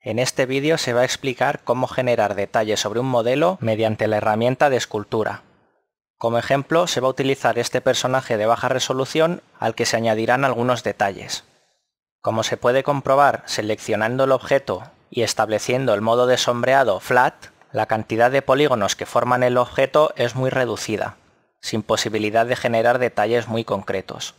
En este vídeo se va a explicar cómo generar detalles sobre un modelo mediante la herramienta de escultura. Como ejemplo, se va a utilizar este personaje de baja resolución al que se añadirán algunos detalles. Como se puede comprobar seleccionando el objeto y estableciendo el modo de sombreado flat, la cantidad de polígonos que forman el objeto es muy reducida, sin posibilidad de generar detalles muy concretos.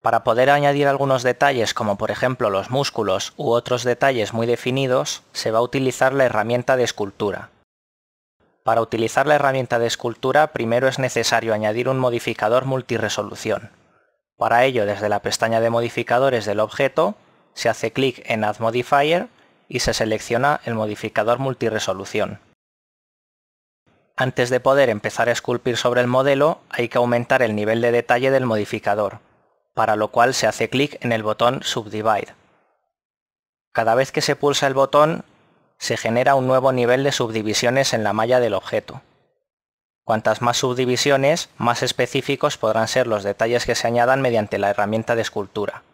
Para poder añadir algunos detalles como por ejemplo los músculos u otros detalles muy definidos, se va a utilizar la herramienta de escultura. Para utilizar la herramienta de escultura primero es necesario añadir un modificador multiresolución. Para ello desde la pestaña de modificadores del objeto se hace clic en Add Modifier y se selecciona el modificador multiresolución. Antes de poder empezar a esculpir sobre el modelo hay que aumentar el nivel de detalle del modificador para lo cual se hace clic en el botón Subdivide. Cada vez que se pulsa el botón, se genera un nuevo nivel de subdivisiones en la malla del objeto. Cuantas más subdivisiones, más específicos podrán ser los detalles que se añadan mediante la herramienta de escultura.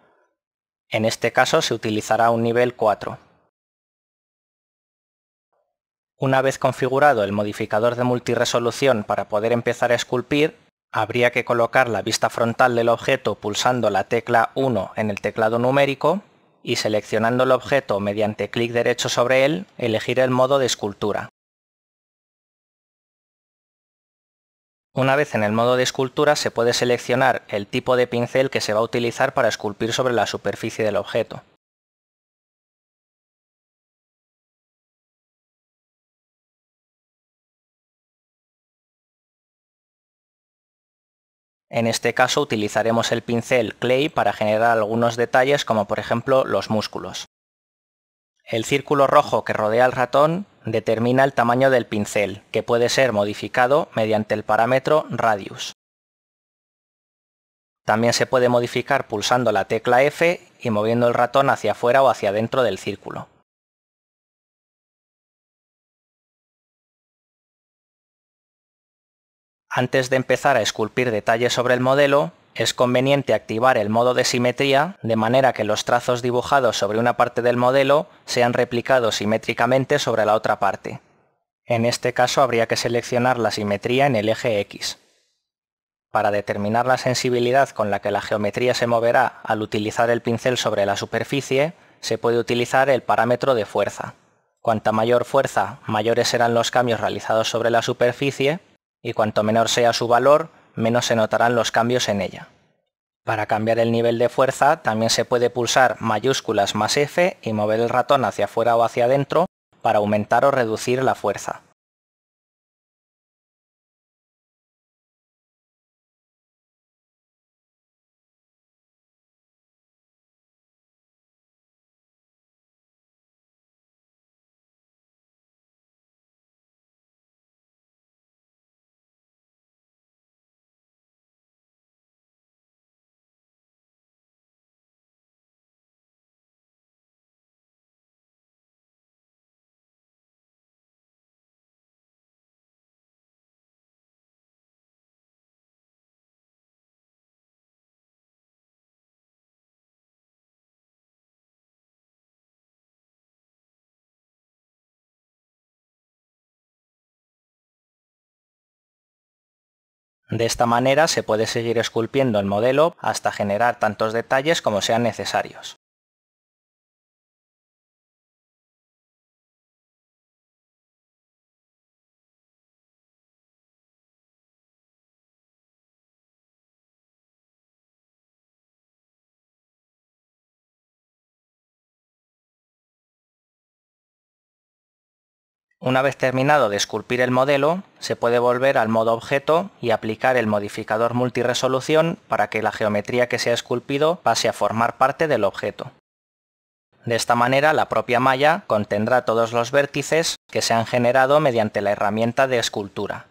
En este caso se utilizará un nivel 4. Una vez configurado el modificador de multiresolución para poder empezar a esculpir, habría que colocar la vista frontal del objeto pulsando la tecla 1 en el teclado numérico y seleccionando el objeto mediante clic derecho sobre él, elegir el modo de escultura. Una vez en el modo de escultura se puede seleccionar el tipo de pincel que se va a utilizar para esculpir sobre la superficie del objeto. En este caso utilizaremos el pincel Clay para generar algunos detalles como por ejemplo los músculos. El círculo rojo que rodea al ratón determina el tamaño del pincel, que puede ser modificado mediante el parámetro radius. También se puede modificar pulsando la tecla F y moviendo el ratón hacia afuera o hacia dentro del círculo. Antes de empezar a esculpir detalles sobre el modelo, es conveniente activar el modo de simetría de manera que los trazos dibujados sobre una parte del modelo sean replicados simétricamente sobre la otra parte. En este caso habría que seleccionar la simetría en el eje X. Para determinar la sensibilidad con la que la geometría se moverá al utilizar el pincel sobre la superficie, se puede utilizar el parámetro de fuerza. Cuanta mayor fuerza, mayores serán los cambios realizados sobre la superficie y cuanto menor sea su valor, menos se notarán los cambios en ella. Para cambiar el nivel de fuerza también se puede pulsar mayúsculas más F y mover el ratón hacia afuera o hacia adentro para aumentar o reducir la fuerza. De esta manera se puede seguir esculpiendo el modelo hasta generar tantos detalles como sean necesarios. Una vez terminado de esculpir el modelo, se puede volver al modo objeto y aplicar el modificador multiresolución para que la geometría que se ha esculpido pase a formar parte del objeto. De esta manera la propia malla contendrá todos los vértices que se han generado mediante la herramienta de escultura.